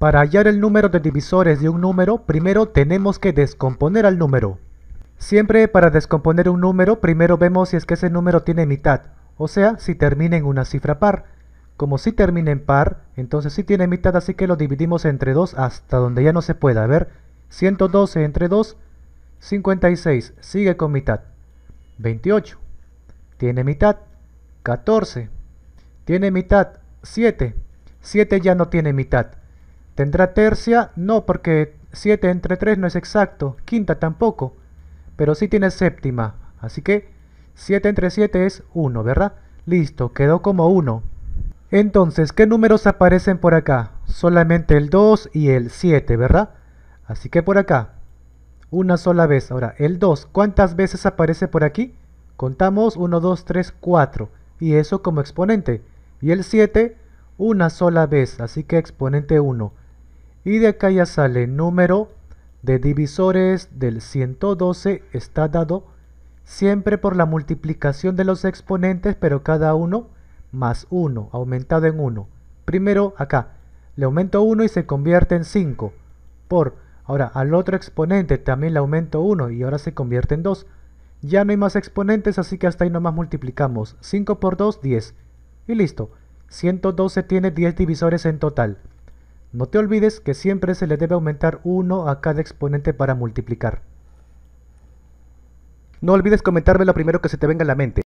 Para hallar el número de divisores de un número, primero tenemos que descomponer al número. Siempre para descomponer un número, primero vemos si es que ese número tiene mitad, o sea, si termina en una cifra par. Como si termina en par, entonces sí tiene mitad, así que lo dividimos entre 2 hasta donde ya no se pueda. A ver, 112 entre 2, 56, sigue con mitad. 28, tiene mitad. 14, tiene mitad. 7, 7 ya no tiene mitad. ¿Tendrá tercia? No, porque 7 entre 3 no es exacto. Quinta tampoco. Pero sí tiene séptima. Así que 7 entre 7 es 1, ¿verdad? Listo, quedó como 1. Entonces, ¿qué números aparecen por acá? Solamente el 2 y el 7, ¿verdad? Así que por acá, una sola vez. Ahora, el 2, ¿cuántas veces aparece por aquí? Contamos 1, 2, 3, 4. Y eso como exponente. Y el 7, una sola vez. Así que exponente 1 y de acá ya sale número de divisores del 112 está dado siempre por la multiplicación de los exponentes pero cada uno más 1 aumentado en 1 primero acá le aumento 1 y se convierte en 5 por ahora al otro exponente también le aumento 1 y ahora se convierte en 2 ya no hay más exponentes así que hasta ahí nomás multiplicamos 5 por 2 10 y listo 112 tiene 10 divisores en total no te olvides que siempre se le debe aumentar 1 a cada exponente para multiplicar. No olvides comentarme lo primero que se te venga a la mente.